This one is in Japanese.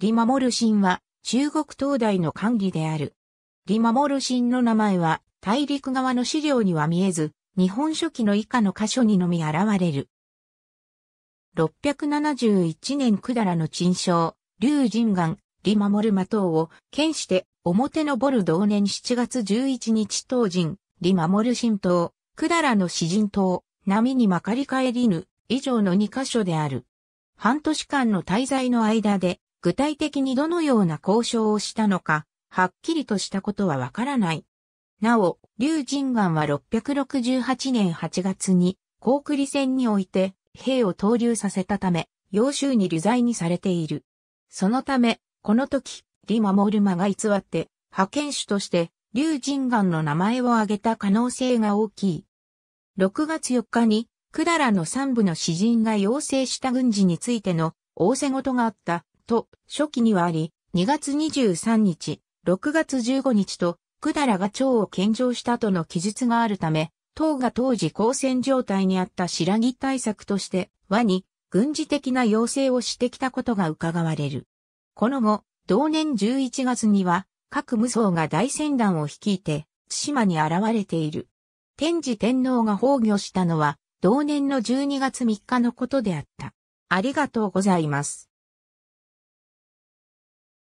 李守神は中国東大の管理である。李守神の名前は大陸側の資料には見えず、日本書紀の以下の箇所にのみ現れる。671年だらの沈将、竜神岩、李守魔等を、剣して、表のボル同年7月11日東人、李守神党、だらの詩人党、波にまかり返りぬ、以上の2箇所である。半年間の滞在の間で、具体的にどのような交渉をしたのか、はっきりとしたことはわからない。なお、竜神岩は668年8月に、高句麗戦において、兵を投入させたため、幼州に流罪にされている。そのため、この時、李守馬が偽って、派遣主として、竜神岩の名前を挙げた可能性が大きい。6月4日に、だらの三部の詩人が要請した軍事についての、仰せ事があったと、初期にはあり、2月23日、6月15日と、百済が蝶を献上したとの記述があるため、唐が当時交戦状態にあった白木対策として、和に軍事的な要請をしてきたことが伺われる。この後、同年11月には、各無双が大戦団を率いて、対馬に現れている。天智天皇が崩御したのは、同年の12月3日のことであった。ありがとうございます。